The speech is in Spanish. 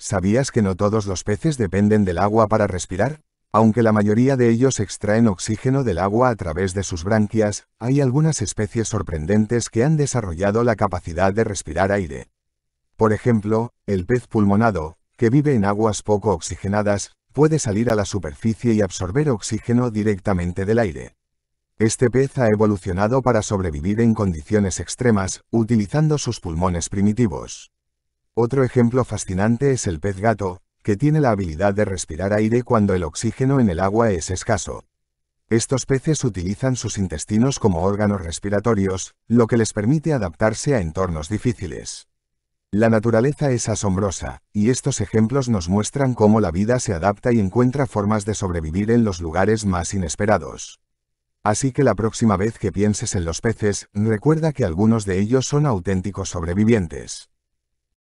¿Sabías que no todos los peces dependen del agua para respirar? Aunque la mayoría de ellos extraen oxígeno del agua a través de sus branquias, hay algunas especies sorprendentes que han desarrollado la capacidad de respirar aire. Por ejemplo, el pez pulmonado, que vive en aguas poco oxigenadas, puede salir a la superficie y absorber oxígeno directamente del aire. Este pez ha evolucionado para sobrevivir en condiciones extremas, utilizando sus pulmones primitivos. Otro ejemplo fascinante es el pez gato, que tiene la habilidad de respirar aire cuando el oxígeno en el agua es escaso. Estos peces utilizan sus intestinos como órganos respiratorios, lo que les permite adaptarse a entornos difíciles. La naturaleza es asombrosa, y estos ejemplos nos muestran cómo la vida se adapta y encuentra formas de sobrevivir en los lugares más inesperados. Así que la próxima vez que pienses en los peces, recuerda que algunos de ellos son auténticos sobrevivientes.